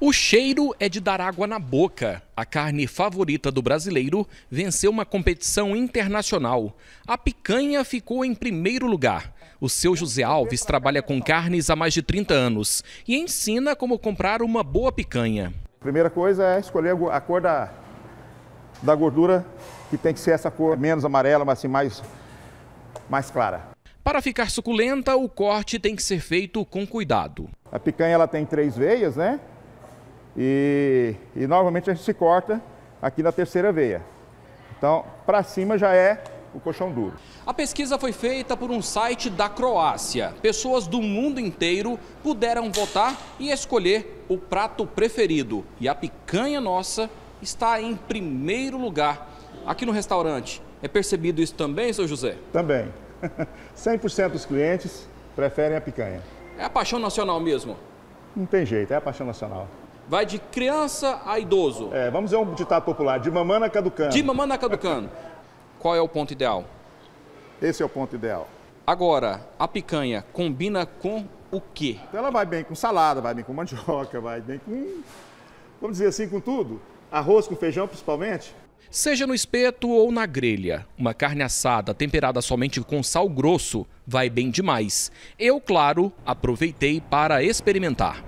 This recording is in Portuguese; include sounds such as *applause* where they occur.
O cheiro é de dar água na boca. A carne favorita do brasileiro venceu uma competição internacional. A picanha ficou em primeiro lugar. O seu José Alves trabalha com carnes há mais de 30 anos e ensina como comprar uma boa picanha. Primeira coisa é escolher a cor da, da gordura, que tem que ser essa cor menos amarela, mas assim mais, mais clara. Para ficar suculenta, o corte tem que ser feito com cuidado. A picanha ela tem três veias, né? E, e novamente a gente se corta aqui na terceira veia. Então, para cima já é o colchão duro. A pesquisa foi feita por um site da Croácia. Pessoas do mundo inteiro puderam votar e escolher o prato preferido. E a picanha nossa está em primeiro lugar. Aqui no restaurante, é percebido isso também, seu José? Também. 100% *laughs* dos clientes preferem a picanha. É a paixão nacional mesmo? Não tem jeito, é a paixão nacional. Vai de criança a idoso. É, vamos dizer um ditado popular, de mamana caducano. De mamana caducano. Qual é o ponto ideal? Esse é o ponto ideal. Agora, a picanha combina com o quê? Então, ela vai bem com salada, vai bem com mandioca, vai bem com. Vamos dizer assim, com tudo. Arroz com feijão, principalmente. Seja no espeto ou na grelha, uma carne assada temperada somente com sal grosso vai bem demais. Eu, claro, aproveitei para experimentar.